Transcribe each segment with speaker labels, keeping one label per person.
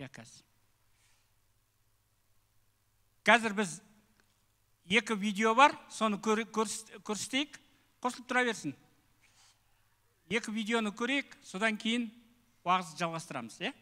Speaker 1: иә қазір қазір біз екі видео бар соны көрсетейік қосылып тұра берсін екі видеоны көрейік содан кейін уағызды жалғастырамыз иә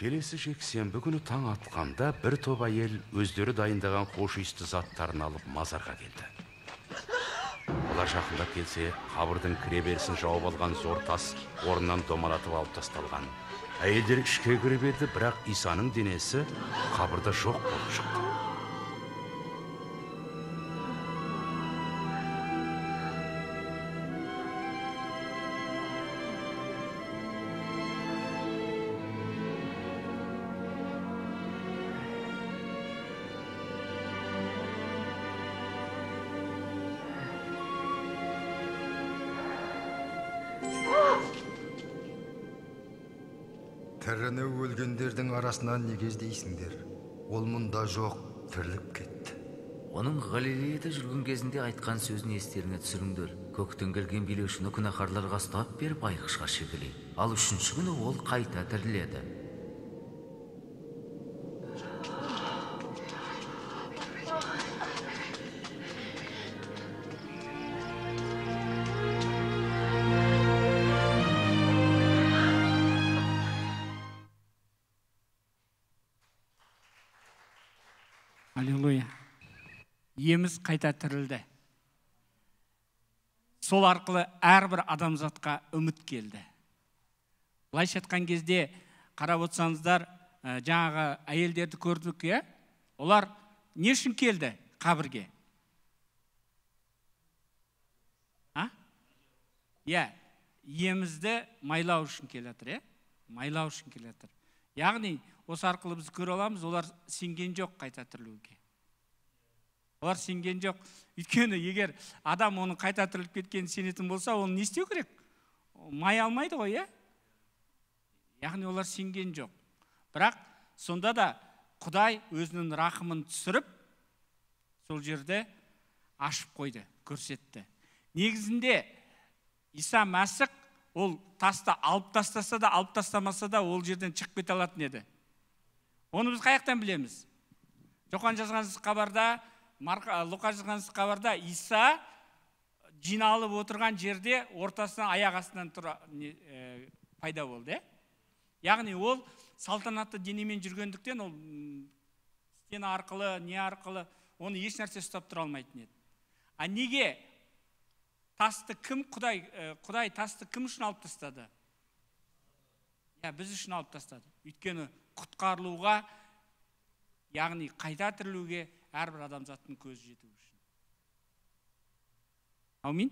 Speaker 1: келесі жексенбі күні таң атқанда бір топ әйел өздері дайындаған қош иісті заттарын алып мазарға келді олар жақындап келсе қабірдің берісін жауып алған зор тас орнынан домалатып алып тасталған әйелдер ішке кіріп бірақ исаның денесі қабірде жоқ болып шықты неге іздейсіңдер ол мұнда жоқ тіріліп кетті оның галилеяда жүрген кезінде айтқан сөзін естеріңе түсіріңдер көктен келген билеушіні күнәһарларға ұстап беріп айқышқа шегілей. ал үшінші күні ол қайта тіріледі Еміз қайта тірілді сол арқылы әрбір адамзатқа үміт келді былайша айтқан кезде қарап отырсаңыздар ә, жаңағы әйелдерді көрдік иә олар не үшін келді қабірге а иә емізді майлау үшін келе жатыр иә майлау үшін келе яғни осы арқылы біз көре аламыз олар сенген жоқ қайта тірілуге олар сенген жоқ өйткені егер адам оның қайта тіріліп кеткенін сенетін болса ол не істеу керек май алмайды ғой иә яғни олар сенген жоқ бірақ сонда да құдай өзінің рақымын түсіріп сол жерде ашып қойды көрсетті негізінде иса Мәсіқ ол тасты алып тастаса да алып тастамаса да ол жерден шығып кете алатын еді оны біз қаяқтан білеміз жоқан жазған хабарда луқа жазған хабарда иса жиналып отырған жерде ортасынан аяқ астынан тұра, ә, пайда болды ә? яғни ол салтанатты денемен жүргендіктен ол стена арқылы не арқылы оны еш нәрсе ұстап тұра алмайтын еді а неге тасты кім құдай э, құдай тасты кім үшін алып тастады иә біз үшін алып тастады өйткені құтқарылуға яғни қайта тірілуге әрбір адамзаттың көзі жету үшін Аумин.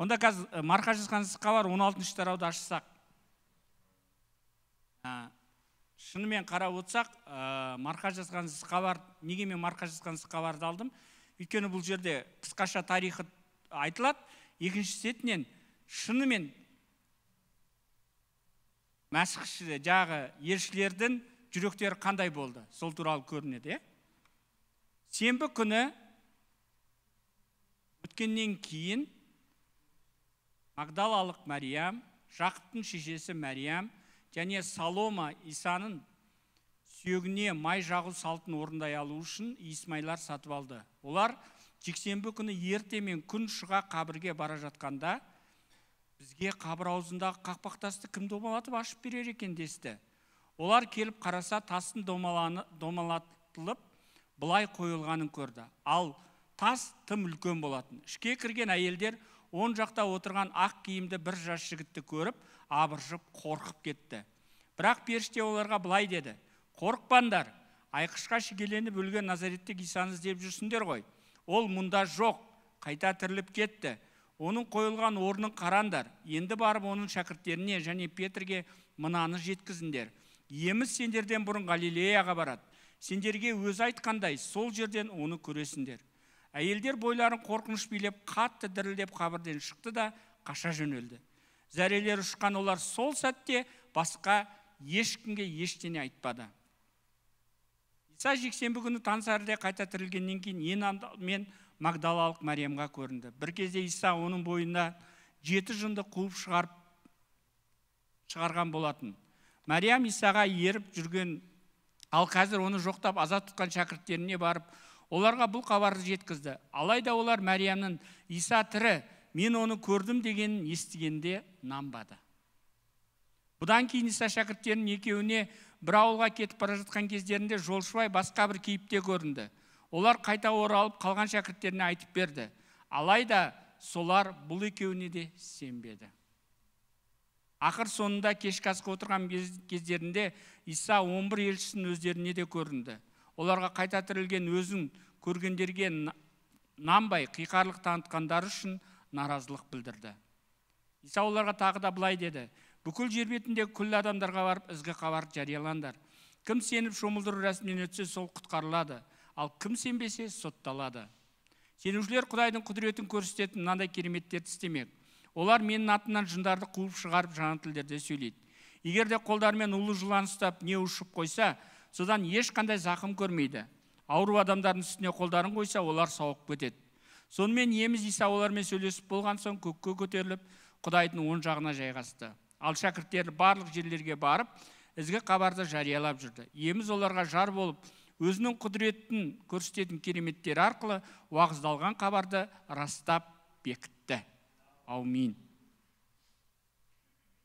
Speaker 1: онда қазір марқа жазған он алтыншы тарауды ашсақ ә, шынымен қарап отырсақ ә, марқа жазған хабар неге мен марқа жазған хабарды алдым өйткені бұл жерде қысқаша тарихы айтылады екінші сетінен, шынымен мәсіхші жағы елшілердің жүректері қандай болды сол туралы көрінеді иә сенбі күні өткеннен кейін магдалалық мәриям жақыптың шешесі мәриям және салома исаның сүйегіне май жағу салтын орындай алу үшін исмайлар сатып алды олар жексенбі күні ертемен күн шыға қабірге бара жатқанда бізге қабір аузындағы қақпақтасты кім домалатып ашып берер екен десті олар келіп қараса тастың домалатылып былай қойылғанын көрді ал тас тым үлкен болатын ішке кірген әйелдер он жақта отырған ақ киімді бір жас жігітті көріп абыржып қорқып кетті бірақ періште оларға былай деді қорықпаңдар айқышқа шегеленіп өлген назареттік исаны іздеп жүрсіңдер ғой ол мұнда жоқ қайта тіріліп кетті оның қойылған орнын қараңдар енді барып оның шәкірттеріне және петрге мынаны жеткізіңдер еміз сендерден бұрын галилеяға барады сендерге өз айтқандай сол жерден оны көресіңдер әйелдер бойларын қорқыныш билеп қатты дірілдеп қабірден шықты да қаша жөнелді зәрелер ұшқан олар сол сәтте басқа ешкімге ештеңе айтпады иса жексенбі күні таңсәріде қайта тірілгеннен кейін ең алдымен магдалалық мәриямға көрінді бір кезде иса оның бойында жеті жынды қуып шығарып шығарған болатын мәриям исаға еріп жүрген ал қазір оны жоқтап аза тұтқан шәкірттеріне барып оларға бұл хабарды жеткізді алайда олар мәриямның иса тірі мен оны көрдім дегенін естігенде намбады. бұдан кейін иса шәкірттерінің екеуіне бір ауылға кетіп бара жатқан кездерінде жолшыбай басқа бір кейіпте көрінді олар қайта оралып қалған шәкірттеріне айтып берді алайда солар бұл екеуіне де сенбеді ақыр соңында кешкі асқа отырған кездерінде иса 11 елшісін өздеріне де көрінді оларға қайта тірілген өзін көргендерге нанбай қиқарлық танытқандары үшін наразылық білдірді иса оларға тағы да былай деді бүкіл жер бетінде күллі адамдарға барып ізгі хабар жариялаңдар кім сеніп шомылдыру рәсімінен өтсе сол құтқарылады ал кім сенбесе сотталады сенушілер құдайдың құдіретін көрсететін мынандай кереметтерді істемек олар менің атымнан жындарды қуып шығарып жаңа тілдерде сөйлейді егер де қолдарымен улы жылан ұстап не ұшып қойса содан ешқандай зақым көрмейді ауру адамдардың үстіне қолдарын қойса олар сауығып кетеді сонымен еміз иса олармен сөйлесіп болған соң көкке көтеріліп құдайдың оң жағына жайғасты ал шәкірттері барлық жерлерге барып ізгі хабарды жариялап жүрді еміз оларға жар болып өзінің құдіретін көрсететін кереметтер арқылы уағыздалған хабарды растап бекітті аумин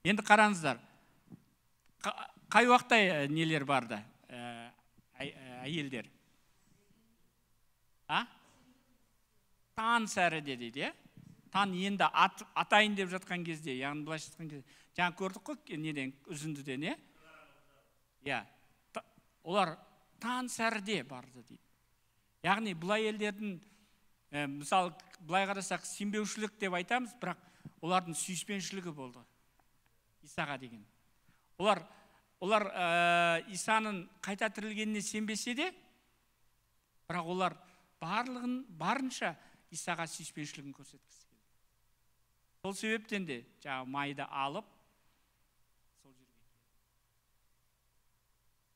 Speaker 1: енді қараңыздар қай уақытта э, нелер барды э, э, әйелдер а таң сәріде дейді иә таң енді атайын деп жатқан кезде яғни былайша айтқан кезде жаңа көрдік қой неден үзіндіден иә иә олар таң сәріде барды дейді яғни бұл әйелдердің мысалы былай қарасақ сенбеушілік деп айтамыз бірақ олардың сүйіспеншілігі болды исаға деген олар олар ә, исаның қайта тірілгеніне сенбесе де бірақ олар барлығын барынша исаға сүйіспеншілігін көрсеткісі келді сол себептен де жаңағы майды алып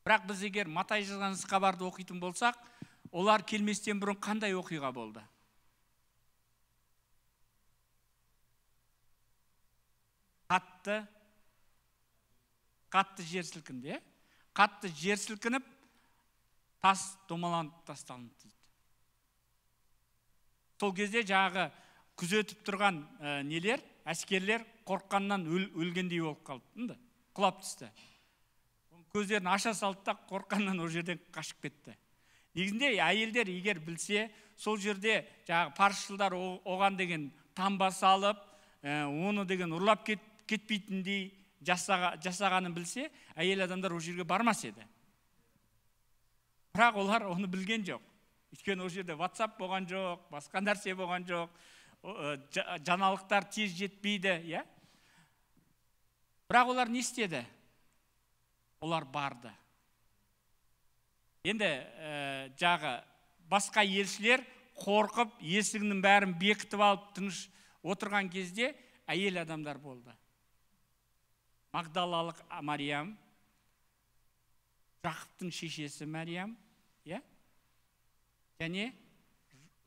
Speaker 1: бірақ біз егер матай жазған хабарды оқитын болсақ олар келместен бұрын қандай оқиға болды қатты қатты жер сілкінді иә? қатты жер сілкініп тас домаланып тасталынды дейді сол кезде жағы күзетіп тұрған ә, нелер әскерлер қорққаннан өл, өлгендей болып қалды құлап түсті көздерін аша салды да қорыққаннан ол жерден қашып кетті негізінде әйелдер егер білсе сол жерде жаңағы паршылдар оған деген таңба салып ә, оны деген ұрлап кетті кетпейтіндей жасаға, жасағанын білсе әйел адамдар ол жерге бармас еді бірақ олар оны білген жоқ өйткені ол жерде ватсап болған жоқ басқа нәрсе болған жоқ жаңалықтар тез жетпейді иә бірақ олар не істеді олар барды енді ә, жағы басқа елшілер қорқып есігінің бәрін бекітіп алып тыныш отырған кезде әйел адамдар болды магдалалық мариям жақыптың шешесі Мариям, иә және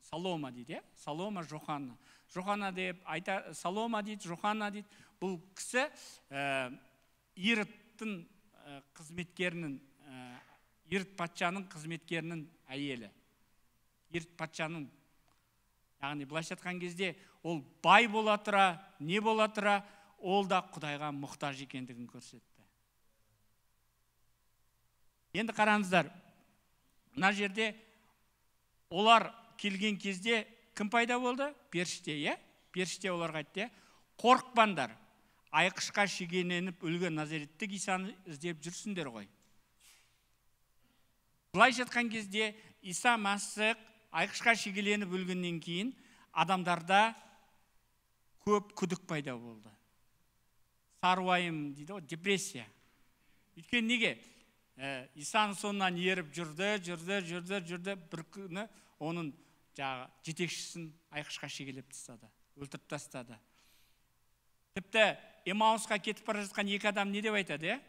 Speaker 1: салома дейді иә салома жоханна жоханна деп айта салома дейді жоханна дейді бұл кісі ә, қызметкерінің ә, э, ирт патшаның қызметкерінің әйелі ирт патшаның яғни былайша айтқан кезде ол бай бола тұра не бола тұра ол да құдайға мұқтаж екендігін көрсетті енді қараңыздар мына жерде олар келген кезде кім пайда болды періште иә періште оларға айтты қорықпаңдар айқышқа шегененіп өлген назареттік исаны іздеп жүрсіңдер ғой былай жатқан кезде иса мәсіх айқышқа шегеленіп өлгеннен кейін адамдарда көп күдік пайда болды уайым дейді ғой депрессия өйткені неге ә, исаның соңынан еріп жүрді жүрді жүрді жүрді бір күні оның жаңағы жетекшісін айқышқа шегелеп тастады өлтіріп тастады тіпті эмаусқа кетіп бара жатқан екі адам не деп айтады иә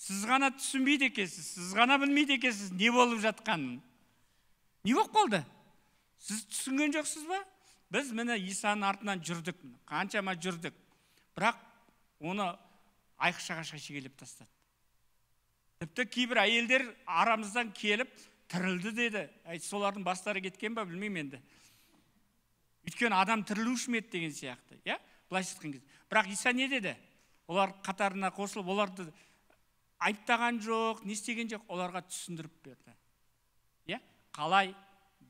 Speaker 1: сіз ғана түсінбейді екенсіз сіз ғана білмейді екенсіз не болып жатқанын не болып қалды сіз түсінген жоқсыз ба біз міне исаның артынан жүрдік қаншама жүрдік бірақ оны ағашқа шегелеп тастады тіпті кейбір әйелдер арамыздан келіп тірілді деді әйтсе солардың бастары кеткен ба білмеймін енді өйткені адам тірілуші ме деген сияқты иә былайша айтқан кезде бірақ иса не деді олар қатарына қосылып оларды айттаған жоқ не істеген жоқ оларға түсіндіріп берді иә қалай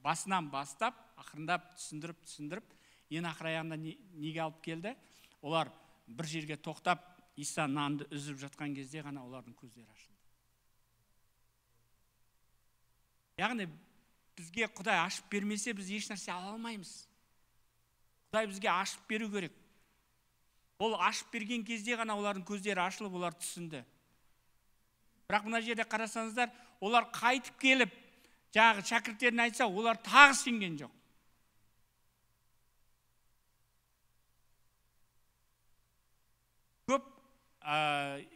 Speaker 1: басынан бастап ақырындап түсіндіріп түсіндіріп ең ақыр аяғында неге алып келді олар бір жерге тоқтап иса нанды үзіп жатқан кезде ғана олардың көздері ашылды яғни бізге құдай ашып бермесе біз ешнәрсе ала алмаймыз құдай бізге ашып беру керек ол ашып берген кезде ғана олардың көздері ашылып олар түсінді бірақ мына жерде қарасаңыздар олар қайтып келіп жаңағы шәкірттеріне айтса олар тағы сенген жоқ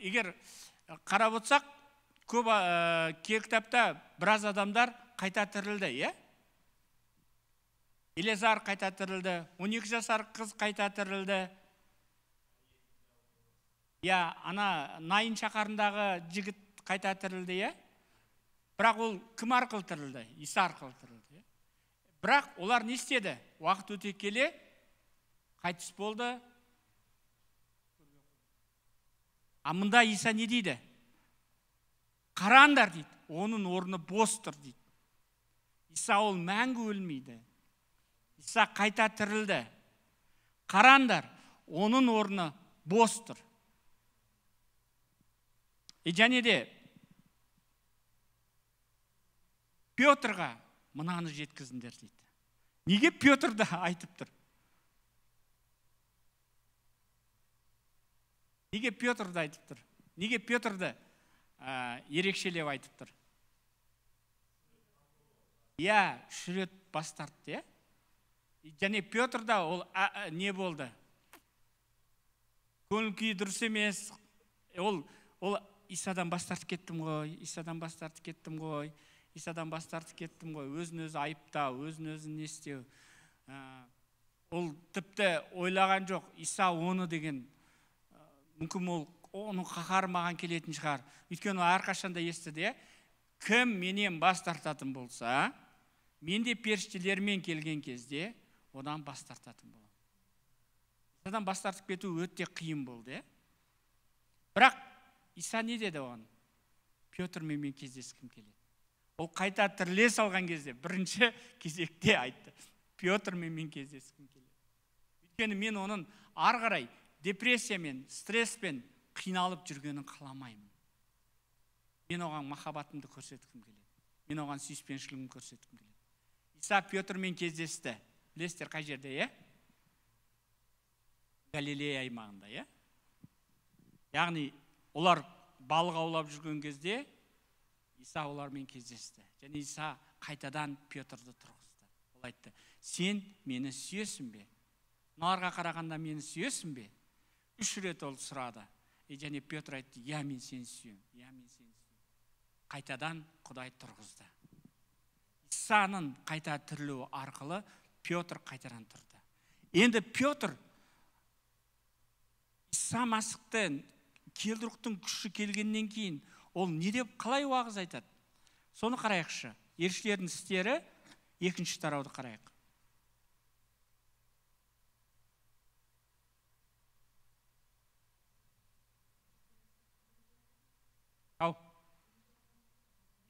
Speaker 1: егер э, қарап отырсақ көп э, кітапта біраз адамдар қайта тірілді иә елезар қайта тірілді 12 жасар қыз қайта тірілді иә ана найын шаһарындағы жігіт қайта тірілді иә бірақ ол кім арқылы тірілді иса арқылы тірілді иә? бірақ олар не істеді уақыт өте келе қайтыс болды а мында иса не дейді қараңдар дейді оның орны бос тұр дейді иса ол мәңгі өлмейді иса қайта тірілді қараңдар оның орны бос тұр и және де петрға мынаны жеткізіңдер дейді неге петрді айтып тұр неге петрді айтып тұр неге петрді ә, ерекшелеп айтып тұр иә үш рет бас тартты иә және петрда ол не болды көңіл күйі дұрыс емес ол ол исадан бас тартып кеттім ғой исадан бас тартып кеттім ғой исадан бас тартып кеттім ғой өзін өзі айыптау өзін өзі не істеу ә, ол тіпті ойлаған жоқ иса оны деген мүмкін ол оның қаһары маған келетін шығар өйткені ол әрқашан да естіді иә кім менен бас тартатын болса мен де періштелермен келген кезде одан бас тартатын боламын содан бас тартып кету өте қиын болды иә бірақ иса не деді оған петрмен мен кездескім келеді ол қайта тіріле салған кезде бірінші кезекте айтты Петр мен кездескім келеді өйткені мен оның ары қарай депрессиямен стресспен қиналып жүргенін қаламаймын мен оған махаббатымды көрсеткім келеді мен оған сүйіспеншілігімді көрсеткім келеді иса петрмен кездесті білесіздер қай жерде иә галилея аймағында иә яғни олар балық аулап жүрген кезде иса олармен кездесті және иса қайтадан петрді тұрғызды ол айтты сен мені сүйесің бе мыналарға қарағанда мені сүйесің бе үш рет ол сұрады и және петр айтты иә мен сені сүйемін иә мен сені сүйемін қайтадан құдай тұрғызды исаның қайта тірілуі арқылы петр қайтадан тұрды енді петр иса масықты келдіруқтың күші келгеннен кейін ол не деп қалай уағыз айтады соны қарайықшы елшілердің істері екінші тарауды қарайық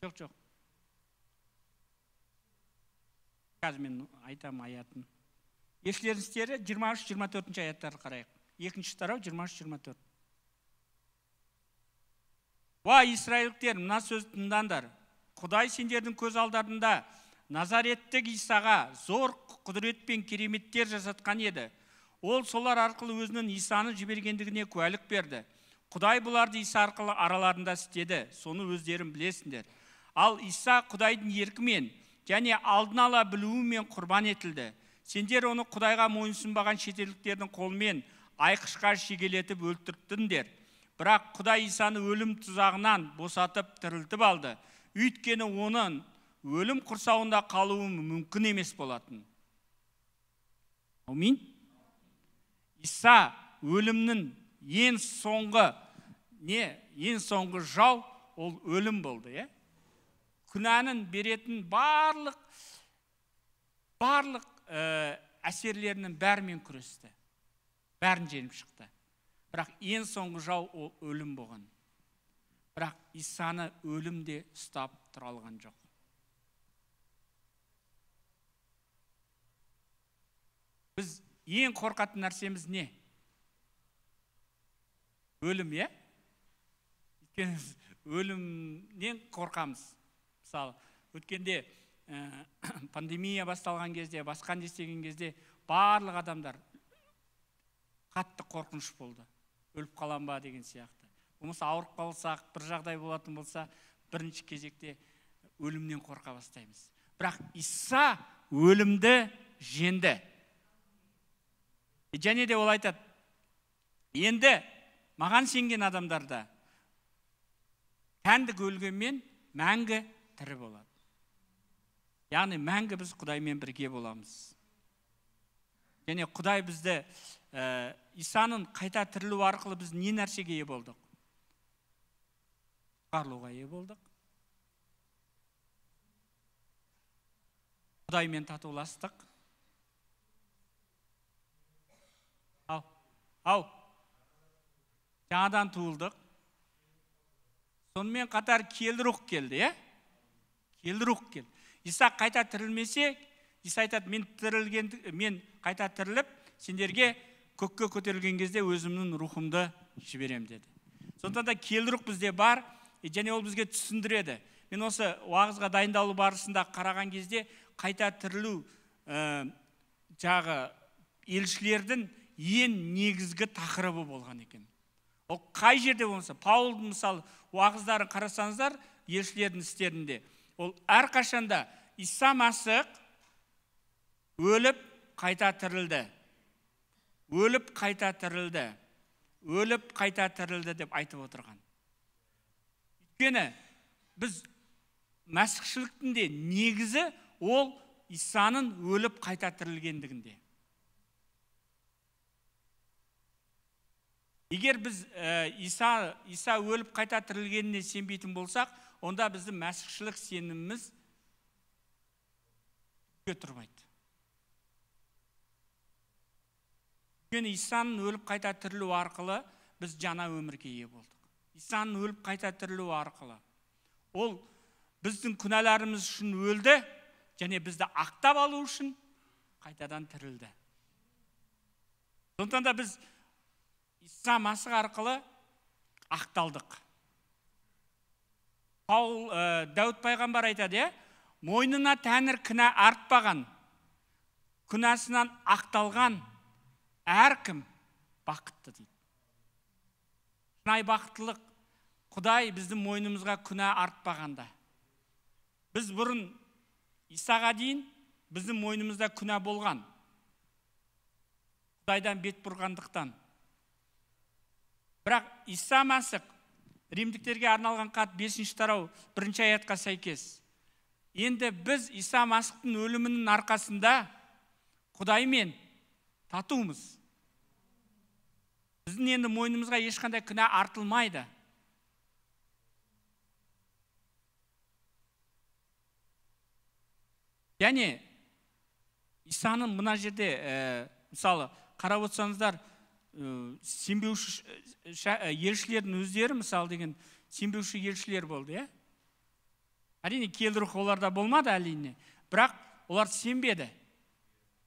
Speaker 1: жоқ жоқ қазір мен айтамын аятын ефесяндіктері жиырма үш жиырма төртінші аяттарды қарайық екінші тарау жиырма үш жиырма төрт уа исраилдіктер мына сөзді тыңдаңдар құдай сендердің көз алдарында назареттік исаға зор құдірет пен кереметтер жасатқан еді ол солар арқылы өзінің исаны жібергендігіне куәлік берді құдай бұларды иса арқылы араларында істеді соны өздерің білесіңдер ал иса құдайдың еркімен және алдын ала білуімен құрбан етілді сендер оны құдайға мойынсұнбаған шетелдіктердің қолымен айқышқа шегелетіп өлтірттіңдер бірақ құдай исаны өлім тұзағынан босатып тірілтіп алды өйткені оның өлім құрсауында қалуы мүмкін емес болатын Аумин? иса өлімнің ең соңғы не ең соңғы жау ол өлім болды иә күнәнін беретін барлық барлық ә, әсерлерінің бәрімен күресті бәрін жеңіп шықты бірақ ең соңғы жау ол өлім болған бірақ исаны өлімде де ұстап тұра алған жоқ біз ең қорқатын нәрсеміз не өлім иә өйткені өлімнен қорқамыз мысалы өткенде ә, пандемия басталған кезде басқан істеген кезде барлық адамдар қатты қорқыныш болды өліп қалам ба деген сияқты болмаса ауырып қалсақ бір жағдай болатын болса бірінші кезекте өлімнен қорқа бастаймыз бірақ иса өлімді жеңді және де ол айтады енді маған сенген адамдарда тәндік өлгенмен мәңгі тірі болады яғни мәңгі біз құдаймен бірге боламыз және құдай бізді ә, исаның қайта тірілу арқылы біз не нәрсеге ие болдық құтқарылуға ие болдық құдаймен татуластық ау ау жаңадан туылдық сонымен қатар келді рух келді иә Исақ иса қайта тірілмесе иса айтады мен тірілген мен қайта тіріліп сендерге көкке көтерілген кезде өзімнің рухымды жіберем деді сондықтан да бізде бар және ол бізге түсіндіреді мен осы уағызға дайындалу барысында қараған кезде қайта тірілу э, жағы елшілердің ең негізгі тақырыбы болған екен ол қай жерде болса паулдың мысалы уағыздарын қарасаңыздар елшілердің істерінде ол әрқашанда иса Масық өліп қайта тірілді өліп қайта тірілді өліп қайта тірілді деп айтып отырған өйткені біз мәсіхшіліктің де негізі ол исаның өліп қайта тірілгендігінде егер біз э, иса иса өліп қайта тірілгеніне сенбейтін болсақ онда біздің мәсіхшілік сеніміміз тұрмайды өйткені исаның өліп қайта тірілу арқылы біз жаңа өмірге ие болдық исаның өліп қайта тірілу арқылы ол біздің күнәларымыз үшін өлді және бізді ақтап алу үшін қайтадан тірілді сондықтан да біз иса масық арқылы ақталдық паул ә, дәуіт пайғамбар айтады иә мойнына тәңір кінә артпаған күнәсінен ақталған әркім бақытты дейді шынайы бақыттылық құдай біздің мойнымызға күнә артпағанда біз бұрын исаға дейін біздің мойнымызда күнә болған құдайдан бет бұрғандықтан бірақ иса мәсіх римдіктерге арналған хат бесінші тарау бірінші аятқа сәйкес енді біз иса масықтың өлімінің арқасында құдаймен татумыз біздің енді мойнымызға ешқандай күнә артылмайды және исаның мына жерде э, мысалы қарап отырсаңыздар Э, сенбеуші э, э, елшілердің өздері мысалы деген сенбеуші елшілер болды иә әрине келдіру оларда болмады әрине бірақ олар сенбеді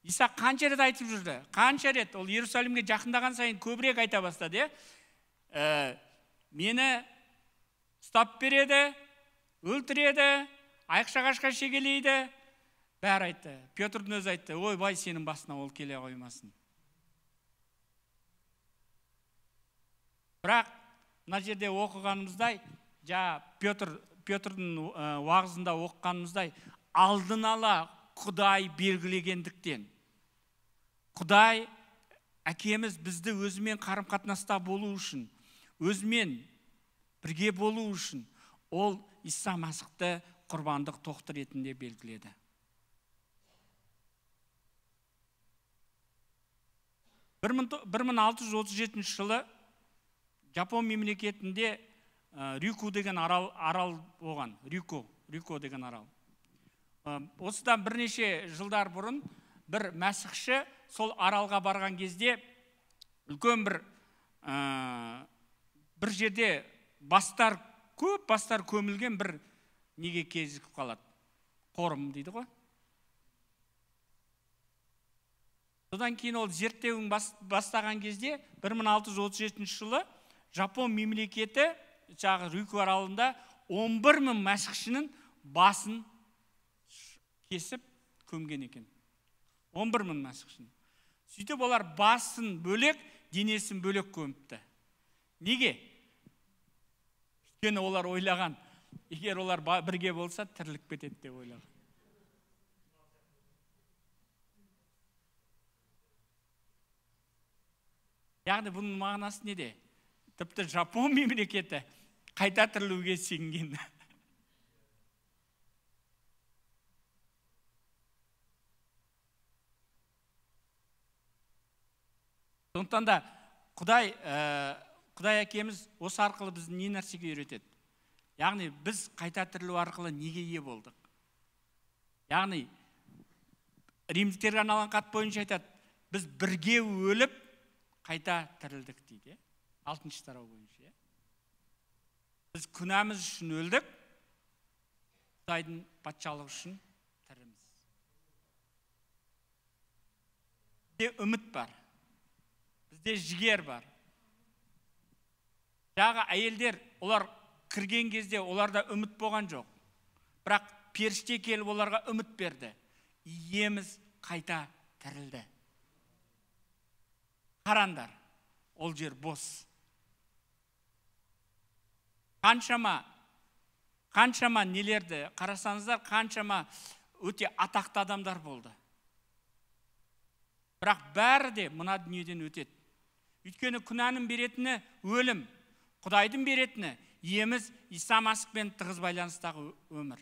Speaker 1: иса қанша рет айтып жүрді қанша рет ол иерусалимге жақындаған сайын көбірек айта бастады иә ә, мені ұстап береді өлтіреді айықша қашқа шегелейді бәрі айтты петрдің өзі айтты ойбай сенің басына ол келе қоймасын бірақ мына жерде оқығанымыздай жаңа петр петрдің э, уағызында оқығанымыздай алдын ала құдай белгілегендіктен құдай әкеміз бізді өзімен қарым қатынаста болу үшін өзімен бірге болу үшін ол иса масықты құрбандық тоқты ретінде белгіледі бір мың алты жүз отыз жетінші жылы жапон мемлекетінде ә, рюку деген арал, арал болған рюку рюко деген арал ә, осыдан бірнеше жылдар бұрын бір мәсіхші сол аралға барған кезде үлкен бір ә, бір жерде бастар көп бастар көмілген бір неге кезігіп қалады қорым дейді ғой содан кейін ол зерттеуін бастаған кезде 1637 жылы жапон мемлекеті жағы рюку аралында 11 бір мың басын кесіп көмген екен 11 бір мың сөйтіп олар басын бөлек денесін бөлек көміпті неге өйткені олар ойлаған егер олар бірге болса тіріліп кетеді деп ойлаған яғни бұның мағынасы неде тіпті жапон мемлекеті қайта тірілуге сенген сондықтан да құдай ә, құдай әкеміз осы арқылы бізді не нәрсеге үйретеді яғни біз қайта тірілу арқылы неге ие болдық яғни римдіктерге арналған хат бойынша айтады біз бірге өліп қайта тірілдік дейді алтыншы тарау бойынша иә біз күнәміз үшін өлдік құдайдың патшалығы үшін тіріміз бізде үміт бар бізде жігер бар жағы әйелдер олар кірген кезде оларда үміт болған жоқ бірақ періште келіп оларға үміт берді иеміз қайта тірілді қараңдар ол жер бос қаншама қаншама нелерді қарасаңыздар қаншама өте атақты адамдар болды бірақ бәрі де мына дүниеден өтеді өйткені күнәнің беретіні өлім құдайдың беретіні еміз иса Масықпен тығыз байланыстағы өмір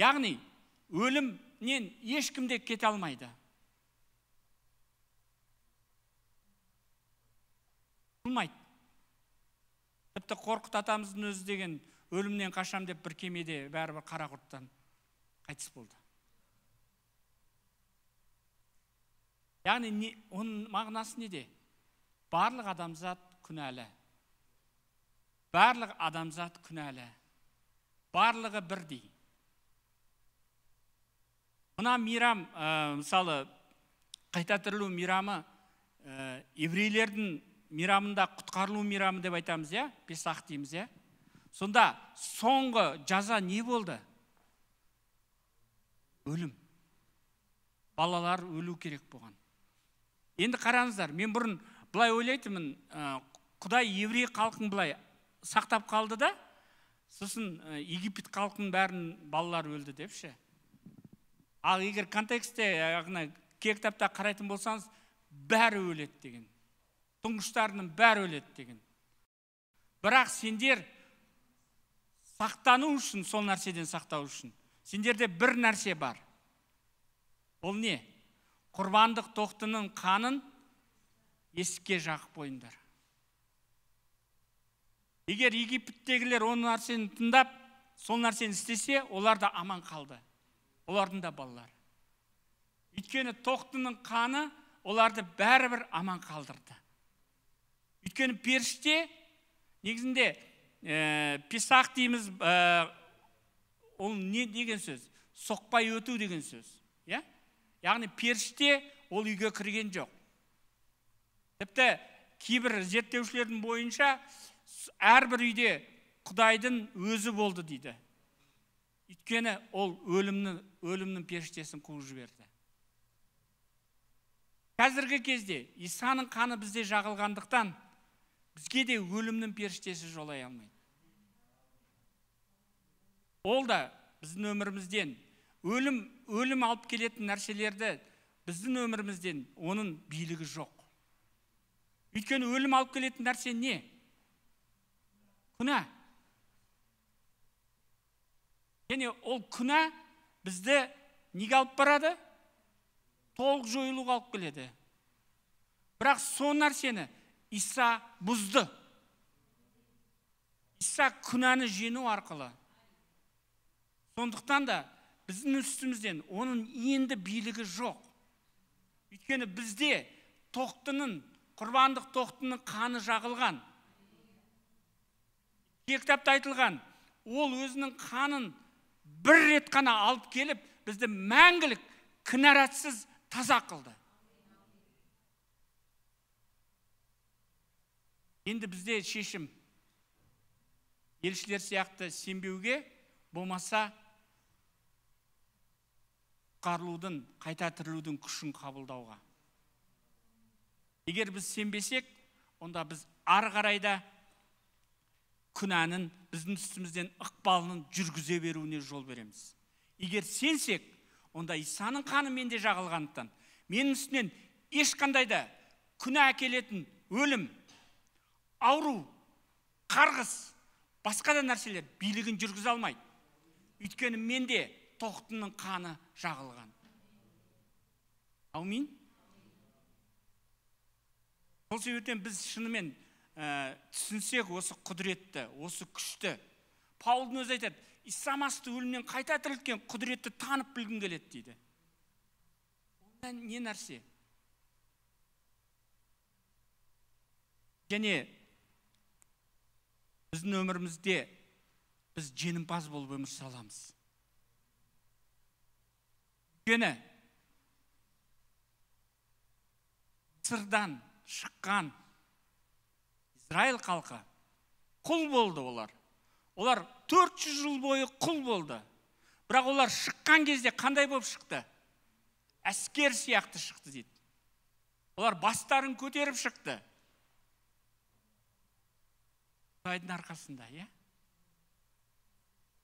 Speaker 1: яғни өлімнен ешкім де кете алмайды болмайды тіпті қорқыт атамыздың өзі деген өлімнен қашам деп бір кемеде бәрібір қара құрттан қайтыс болды яғни не, оның мағынасы неде барлық адамзат күнәлі барлық адамзат күнәлі барлығы бірдей мына мейрам ә, мысалы қайта тірілу мейрамы э, еврейлердің мейрамында құтқарылу мейрамы деп айтамыз иә песах дейміз иә сонда соңғы жаза не болды өлім балалар өлу керек болған енді қараңыздар мен бұрын былай ойлайтынмын құдай еврей халқын былай сақтап қалды да сосын египет халқының бәрін балалар өлді депші ал егер контексте, яғни кей қарайтын болсаңыз бәрі өледі деген тұңғыштарының бәрі өледі деген бірақ сендер сақтану үшін сол нәрседен сақтау үшін сендерде бір нәрсе бар Ол не құрбандық тоқтының қанын есікке жағып қойыңдар егер египеттегілер оны нәрсені тыңдап сол нәрсені істесе олар да аман қалды олардың да балалары өйткені тоқтының қаны оларды бәрібір аман қалдырды өйткені періште негізінде ә, дейміз ол не деген сөз соқпай өту деген сөз иә яғни періште ол үйге кірген жоқ тіпті кейбір зерттеушілердің бойынша әрбір үйде құдайдың өзі болды дейді өйткені ол өлімні өлімнің періштесін қуып жіберді қазіргі кезде исаның қаны бізде жағылғандықтан бізге де өлімнің періштесі жолай алмайды ол да біздің өмірімізден өлім өлім алып келетін нәрселерді біздің өмірімізден оның билігі жоқ өйткені өлім алып келетін нәрсе не күнә және ол күнә бізді неге алып барады толық жойылуға алып келеді бірақ сол нәрсені иса бұзды иса күнәні жеңу арқылы сондықтан да біздің үстімізден оның енді билігі жоқ өйткені бізде тоқтының құрбандық тоқтының қаны жағылған кітапта айтылған ол өзінің қанын бір рет қана алып келіп бізді мәңгілік кінәратсыз таза қылды енді бізде шешім елшілер сияқты сенбеуге болмаса құтқарылудың қайта тірілудің күшін қабылдауға егер біз сенбесек онда біз ары қарай да күнәнің біздің үстімізден ықпалының жүргізе беруіне жол береміз егер сенсек онда исаның қаны менде жағылғандықтан менің үстінен ешқандай да күнә әкелетін өлім ауру қарғыс басқа да нәрселер билігін жүргізе алмайды өйткені менде тоқтының қаны жағылған аумин сол себептен біз шынымен ә, түсінсек осы құдіретті осы күшті паулдың өзі айтады исамасты өлімнен қайта тірілткен құдіретті танып білгім келеді дейді не нәрсе және біздің өмірімізде біз жеңімпаз болып өмір сүре аламыз өйткені сырдан шыққан израиль халқы құл болды олар олар 400 жыл бойы құл болды бірақ олар шыққан кезде қандай болып шықты әскер сияқты шықты дейді олар бастарын көтеріп шықты құдайдың арқасында иә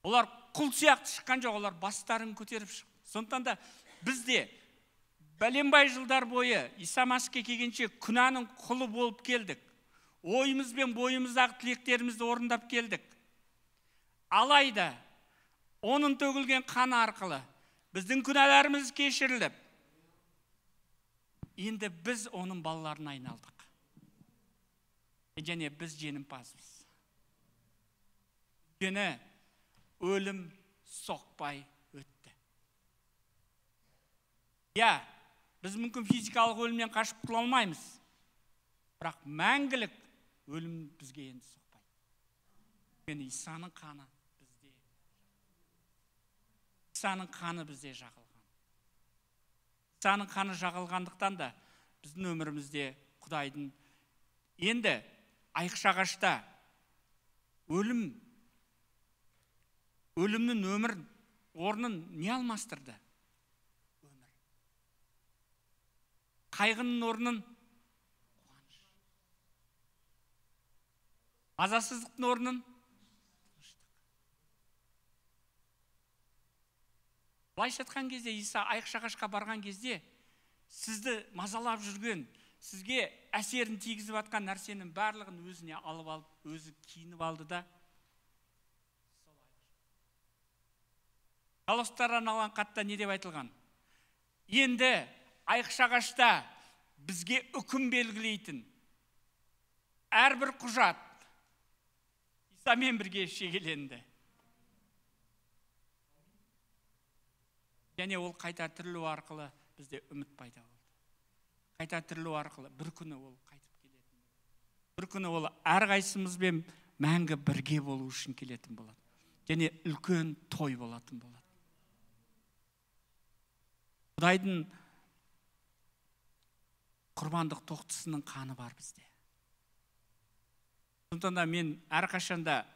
Speaker 1: олар құл сияқты шыққан жоқ олар бастарын көтеріп шықты сондықтан да бізде бәленбай жылдар бойы иса мәсіхке келгенше күнәнің құлы болып келдік ойымыз бен бойымыздағы тілектерімізді орындап келдік алайда оның төгілген қаны арқылы біздің күнәларымыз кешіріліп енді біз оның балаларына айналдық және біз жеңімпазбыз өйткені өлім соқпай өтті иә біз мүмкін физикалық өлімнен қашып құтыла алмаймыз бірақ мәңгілік өлім бізге енді соқпайды өйткені исаның қаны бізде исаның қаны бізде жағылған исаның қаны жағылғандықтан да біздің өмірімізде құдайдың енді айқшағашта өлім өлімнің өмір орнын не алмастырды өмір қайғының орнын қуаныш мазасыздықтың орнын былайша айтқан кезде иса айық ағашқа барған кезде сізді мазалап жүрген сізге әсерін тигізіп жатқан нәрсенің барлығын өзіне алып алып өзі киініп алды да Қалыстарын алған қатта не деп айтылған енді айықшағашта бізге үкім белгілейтін әрбір құжат исамен бірге шегеленді және ол қайта тірілу арқылы бізде үміт пайда болды қайта тірілу арқылы бір күні ол қайтып келетін бір күні ол әрқайсымызбен мәңгі бірге болу үшін келетін болады және үлкен той болатын болады құдайдың құрбандық тоқтысының қаны бар бізде сондықтан да мен әрқашанда ә,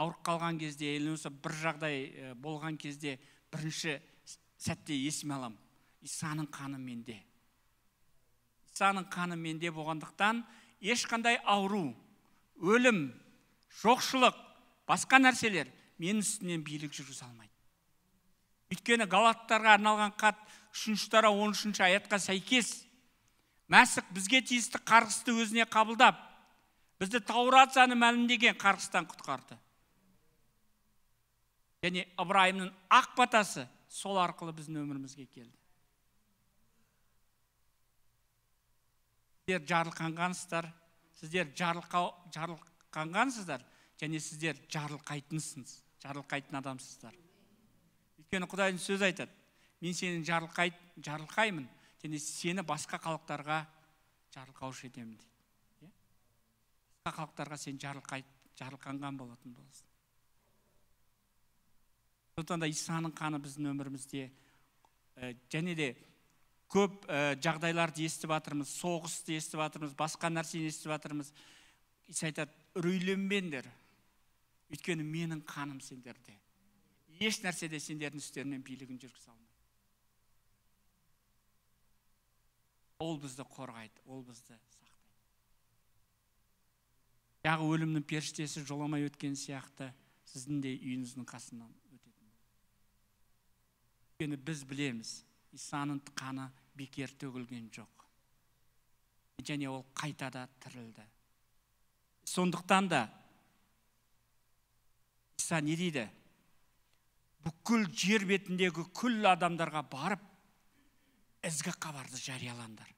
Speaker 1: ауырып қалған кезде или бір жағдай ә, болған кезде бірінші сәтте есіме аламын исаның қаны менде исаның қаны менде болғандықтан ешқандай ауру өлім жоқшылық басқа нәрселер менің үстімнен билік жүргізе алмайды өйткені галаттарға арналған хат үшінші тарау он үшінші аятқа сәйкес мәсіх бізге тиісті қарғысты өзіне қабылдап бізді таурацияны мәлімдеген қарғыстан құтқарды және ыбырайымның ақ батасы сол арқылы біздің өмірімізге келді сіздер жарылқанғансыздар сіздер жарылқанғансыздар және сіздер жарылқайтынсыз жарылқайтын адамсыздар өйткені құдайдың сөзі айтады мен сені жарылқай, жарылқаймын және сені басқа халықтарға жарылқаушы етемін дейді иә? басқа халықтарға сен жарылқай, жарылқанған болатын боласың сондықтан да исаның қаны біздің өмірімізде ә, және де көп ә, жағдайларды естіп жатырмыз соғысты естіп жатырмыз басқа нәрсені естіп жатырмыз иса айтады үрейленбеңдер өйткені менің қаным сендерде еш нәрсе де сендердің үстеріңнен билігін жүргізе алмайды ол бізді қорғайды ол бізді сақтайды жағы өлімнің періштесі жоламай өткен сияқты сіздің де үйіңіздің қасынан өтетін өйткені біз білеміз исаның қаны бекер төгілген жоқ және ол қайтада тірілді сондықтан да иса не дейді бүкіл жер бетіндегі күллі адамдарға барып ізгі хабарды жариялаңдар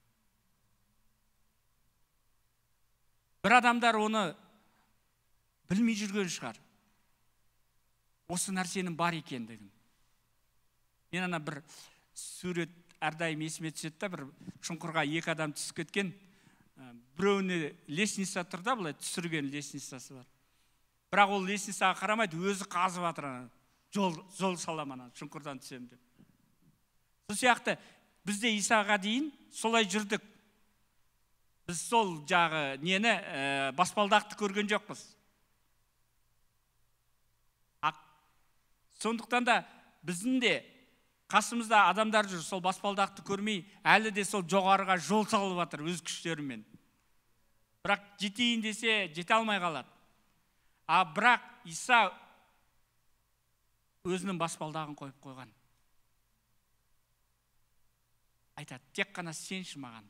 Speaker 1: бір адамдар оны білмей жүрген шығар осы нәрсенің бар екендігін мен ана бір сурет әрдайым есіме түседі бір шұңқырға екі адам түсіп кеткен біреуіне лестница тұр да былай түсірген лестницасы бар бірақ ол лестницаға қарамайды өзі қазып жатыр жол, жол саламын ана шұңқырдан түсемін деп сол сияқты бізде исаға дейін солай жүрдік біз сол жағы нені ә, баспалдақты көрген жоқпыз сондықтан да біздің де қасымызда адамдар жүр сол баспалдақты көрмей әлі де сол жоғарыға жол салып жатыр өз күштерімен бірақ жетейін десе жете алмай қалады а бірақ иса өзінің баспалдағын қойып қойған айтады тек қана сенші маған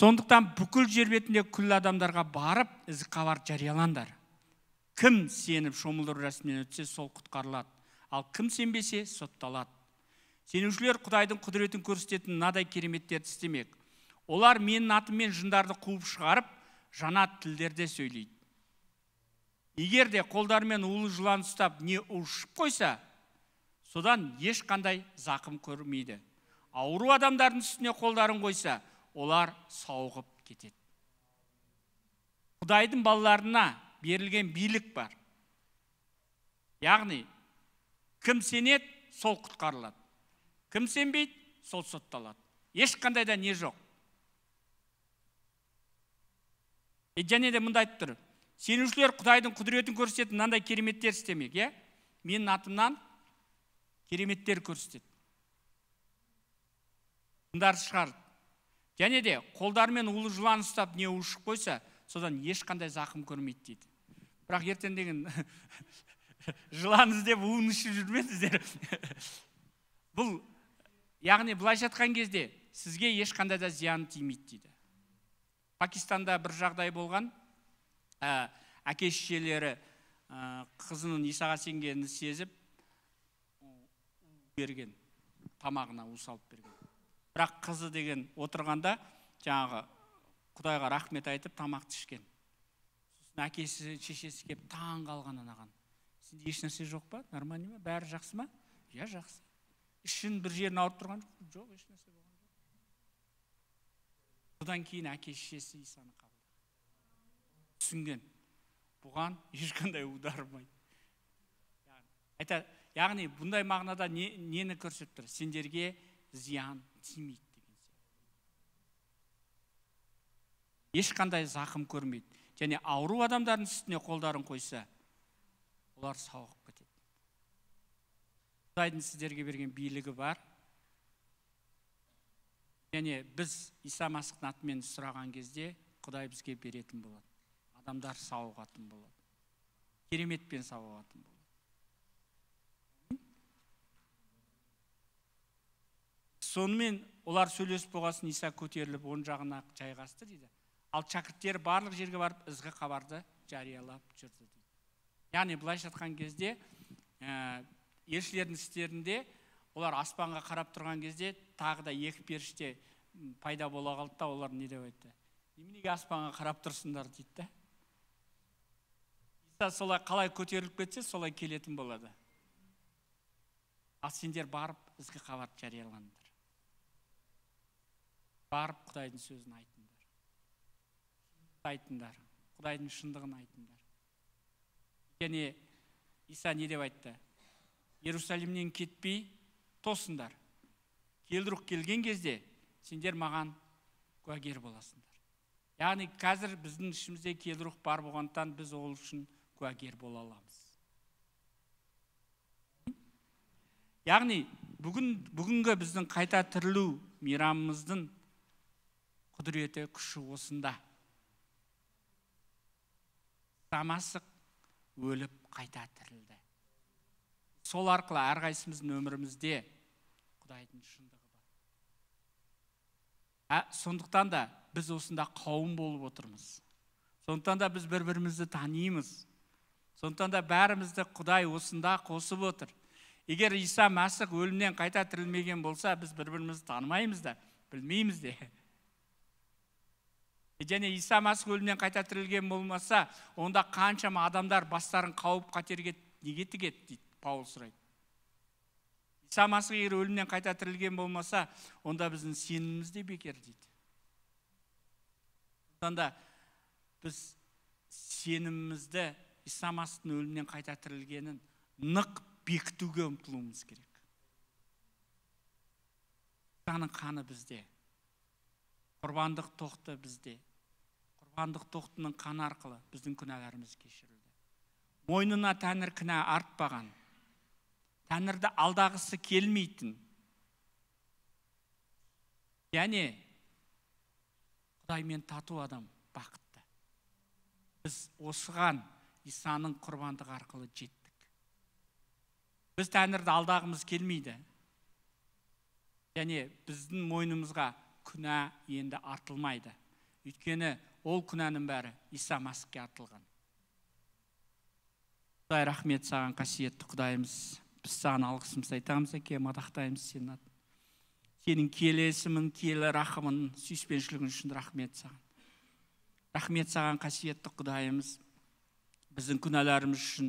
Speaker 1: сондықтан бүкіл жер бетінде күллі адамдарға барып ізгі хабар жариялаңдар кім сеніп шомылдыру рәсімінен өтсе сол құтқарылады ал кім сенбесе сотталады сенушілер құдайдың құдіретін көрсететін мынадай кереметтерді істемек олар менің атыммен жындарды қуып шығарып Жана тілдерде сөйлейді егер де қолдарымен улы жылан ұстап не ұшып қойса содан ешқандай зақым көрмейді ауру адамдардың үстіне қолдарын қойса олар сауығып кетеді құдайдың балаларына берілген билік бар яғни кім сенеді сол құтқарылады кім сенбейді сол сотталады ешқандай да не жоқ және де мында айтып тұр сенушілер құдайдың құдіретін көрсететін мынандай кереметтер істемек иә менің атымнан кереметтер көрсетеді сындар шығарды және де қолдарымен улы жылан ұстап не ұшып қойса содан ешқандай зақым көрмейді дейді бірақ ертең деген жылан іздеп уын ішіп жүрмеңіздер бұл яғни былайша айтқан кезде сізге ешқандай да зиян тимейді дейді пакистанда бір жағдай болған ә, әке шешелері ә, қызының исаға сенгенін сезіп берген тамағына у салып берген бірақ қызы деген отырғанда жаңағы құдайға рахмет айтып тамақты ішкен сосын әкесі шешесі келіп таң қалған анаған сенде ешнәрсе жоқ па нормально ма бәрі жақсы ма иә жақсы ішін бір жерін ауырып тұрған жоқ жоқ ешнәрсе содан кейін әке шешесі исаны қабылдаған түсінген бұған ешқандай удар болмайды яғни бұндай мағынада не, нені көрсетіп тұр сендерге зиян тимейді деген ешқандай зақым көрмейді және ауру адамдардың үстіне қолдарын қойса олар сауығып кетеді құдайдың сіздерге берген билігі бар және біз иса масықтың атымен сұраған кезде құдай бізге беретін болады адамдар сауығатын болады кереметпен сауығатын болады сонымен олар сөйлесіп болғасын иса көтеріліп оң жағына жайғасты дейді ал шәкірттері барлық жерге барып ізгі хабарды жариялап жүрді яғни былайша айтқан кезде ә, елшілердің істерінде олар аспанға қарап тұрған кезде тағы да екі періште пайда бола қалды да олар не деп айтты неменеге аспанға қарап тұрсыңдар дейді да иса солай қалай көтеріліп кетсе солай келетін болады ал сендер барып ізгі хабарды жариялаңдар барып құдайдың сөзін айтыңдар айтыңдар құдайдың шындығын айтыңдар және иса не деп айтты иерусалимнен кетпей тосындар келдіруқ келген кезде сендер маған куәгер боласыңдар яғни қазір біздің ішімізде келдіруқ бар болғандықтан біз ол үшін куәгер бола аламыз яғни бүгін бүгінгі біздің қайта тірілу мейрамымыздың құдіреті күші осында тамасық өліп қайта тірілді сол арқылы әрқайсымыздың өмірімізде құдайдың шындығы бар ә, сондықтан да біз осында қауым болып отырмыз сондықтан да біз бір бірімізді танимыз сондықтан да бәрімізді құдай осында қосып отыр егер иса мәсіх өлімнен қайта тірілмеген болса біз бір бірімізді танымаймыз да білмейміз де және иса мәсіх өлімнен қайта тірілген болмаса онда қаншама адамдар бастарын қауіп қатерге неге тігеді дейді паул сұрайды иса масық егер өлімнен қайта тірілген болмаса онда біздің сеніміміз де бекер дейді біз сенімімізді иса масықтың өлімнен қайта тірілгенін нық бекітуге ұмтылуымыз керек исаның қаны бізде құрбандық тоқты бізде құрбандық тоқтының қаны арқылы біздің күнәларымыз кешірілді мойнына тәңір кінә артпаған тәңірді алдағысы келмейтін және құдаймен тату адам бақытты біз осыған исаның құрбандығы арқылы жеттік біз тәңірді алдағымыз келмейді және біздің мойнымызға күнә енді артылмайды өйткені ол күнәнің бәрі иса масihке артылған құдай рахмет саған қасиетті құдайымыз біз саған алғысымызды айтамыз әке мадақтаймыз сені сенің есімің киелі рахымың сүйіспеншілігің үшін рахмет саған рахмет саған қасиетті құдайымыз біздің күнәларымыз үшін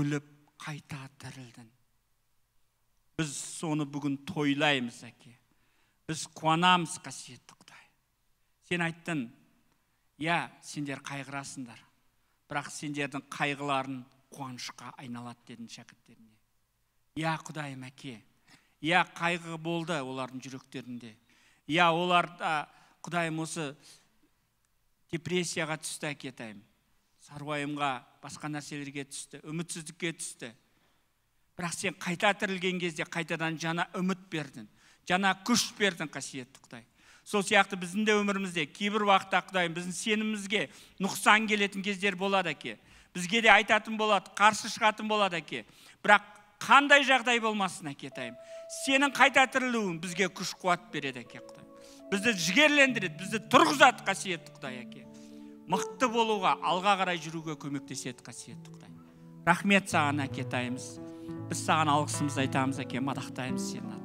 Speaker 1: өліп қайта тірілдің біз соны бүгін тойлаймыз әке біз қуанамыз қасиетті құдай сен айттың иә сендер қайғырасыңдар бірақ сендердің қайғыларын қуанышқа айналады дедің шәкірттеріне иә құдайым әке иә қайғы болды олардың жүректерінде иә олар да құдайым осы депрессияға түсті әкетайым сарвайымға басқа нәрселерге түсті үмітсіздікке түсті бірақ сен қайта тірілген кезде қайтадан жаңа үміт бердің жаңа күш бердің қасиетті құдай сол сияқты біздің де өмірімізде кейбір уақытта құдайым біздің сенімімізге нұқсан келетін кездер болады әке бізге де айтатын болады қарсы шығатын болады әке бірақ қандай жағдай болмасын әкетайым сенің қайта тірілуің бізге күш қуат береді әке құдай бізді жігерлендіреді бізді тұрғызады қасиетті құдай әке мықты болуға алға қарай жүруге көмектеседі қасиетті құдай рахмет саған әкетайымыз біз саған алғысымызды айтамыз әке мадақтаймыз сені